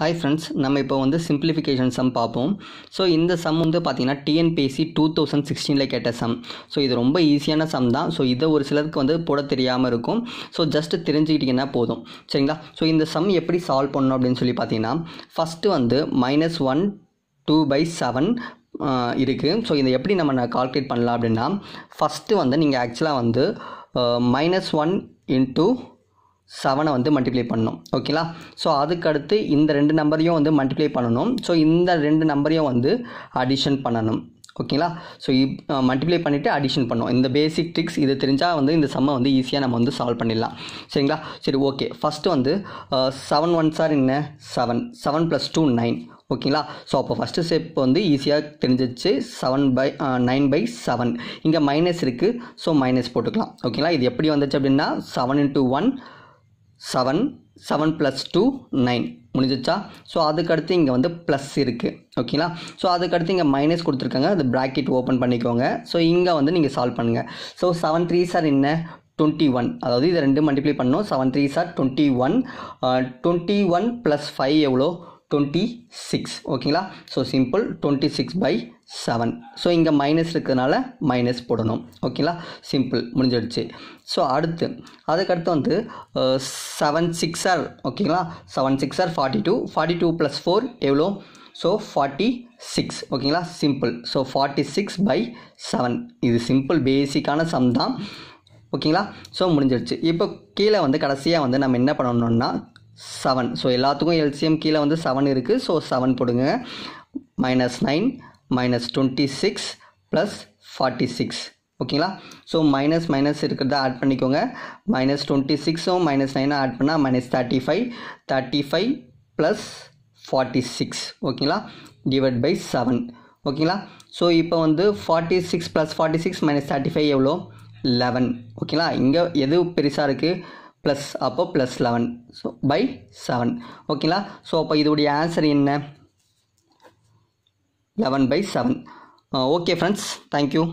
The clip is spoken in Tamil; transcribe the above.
ஹாய் ஃப்ரெண்ட்ஸ் நம்ம இப்போ வந்து சிம்பிளிஃபிகேஷன் சம் பார்ப்போம் ஸோ இந்த சம் வந்து பார்த்திங்கன்னா டிஎன்பிஎஸ்சி டூ தௌசண்ட் சிக்ஸ்டீனில் கேட்ட சம் ஸோ இது ரொம்ப ஈஸியான சம் தான் ஸோ இதை ஒரு சிலருக்கு வந்து போட தெரியாமல் இருக்கும் ஸோ ஜஸ்ட்டு தெரிஞ்சுக்கிட்டிங்கன்னா போதும் சரிங்களா ஸோ இந்த சம் எப்படி சால்வ் பண்ணணும் அப்படின்னு சொல்லி பார்த்தீங்கன்னா ஃபஸ்ட்டு வந்து minus one two by seven இருக்குது ஸோ இதை எப்படி நம்ம கால்குலேட் பண்ணலாம் அப்படின்னா ஃபஸ்ட்டு வந்து நீங்கள் ஆக்சுவலாக வந்து மைனஸ் ஒன் இன்ட்டு செவனை வந்து மல்டிப்ளை பண்ணணும் ஓகேங்களா ஸோ அதுக்கடுத்து இந்த ரெண்டு நம்பரையும் வந்து மல்டிப்ளை பண்ணணும் ஸோ இந்த ரெண்டு நம்பரையும் வந்து அடிஷன் பண்ணணும் ஓகேங்களா ஸோ இப் மல்டிப்ளை பண்ணிவிட்டு அடிஷன் பண்ணோம் இந்த பேசிக் ட்ரிக்ஸ் இது தெரிஞ்சால் வந்து இந்த சம்மை வந்து ஈஸியாக நம்ம வந்து சால்வ் பண்ணிடலாம் சரிங்களா சரி ஓகே ஃபஸ்ட்டு வந்து செவன் ஒன் சார் என்ன seven seven plus two nine ஓகேங்களா ஸோ அப்போ ஃபஸ்ட்டு ஸ்டெப் வந்து ஈஸியாக தெரிஞ்சிச்சு seven by nine by seven இங்கே மைனஸ் இருக்குது ஸோ மைனஸ் போட்டுக்கலாம் ஓகேங்களா இது எப்படி வந்துச்சு அப்படின்னா seven into one seven seven plus two nine முடிஞ்சிச்சா ஸோ அதுக்கடுத்து இங்கே வந்து ப்ளஸ் இருக்குது ஓகேங்களா ஸோ அதுக்கடுத்து இங்கே மைனஸ் கொடுத்துருக்காங்க அது ப்ராக்கெட் ஓப்பன் பண்ணிக்கோங்க ஸோ இங்கே வந்து நீங்கள் சால்வ் பண்ணுங்கள் ஸோ செவன் த்ரீ சார் என்ன டுவெண்ட்டி ஒன் அதாவது இதை ரெண்டு மல்டிப்ளை பண்ணோம் seven three sir twenty one twenty one plus five எவ்வளோ டுவெண்ட்டி சிக்ஸ் ஓகேங்களா so simple twenty six by seven so இங்கே மைனஸ் இருக்கிறதுனால மைனஸ் போடணும் ஓகேங்களா சிம்பிள் முடிஞ்சிடுச்சு ஸோ அடுத்து அதுக்கடுத்து வந்து செவன் சிக்ஸ் ஆர் ஓகேங்களா seven six R forty two forty two plus four எவ்வளோ ஸோ ஃபார்ட்டி சிக்ஸ் ஓகேங்களா simple so forty six by seven இது சிம்பிள் பேசிக்கான சம் தான் ஓகேங்களா ஸோ முடிஞ்சிடுச்சு இப்போ கீழே வந்து கடைசியாக வந்து நம்ம என்ன பண்ணணுன்னா செவன் ஸோ எல்லாத்துக்கும் எல்சிஎம் கீழே வந்து செவன் இருக்குது ஸோ செவன் போடுங்க minus nine minus twenty six plus forty six ஓகேங்களா ஸோ மைனஸ் மைனஸ் இருக்கிறத ஆட் பண்ணிக்கோங்க மைனஸ் டுவெண்ட்டி சிக்ஸும் மைனஸ் நைனும் ஆட் பண்ணால் minus thirty five thirty five plus forty six ஓகேங்களா டிவைட் பை செவன் ஓகேங்களா ஸோ இப்போ வந்து forty six plus forty six minus thirty five எவ்வளோ லெவன் ஓகேங்களா இங்கே எது பெருசாக இருக்குது ப்ளஸ் அப்போ plus eleven so by seven ஓகேங்களா ஸோ அப்போ இதோடைய ஆன்சர் என்ன eleven by seven okay friends thank you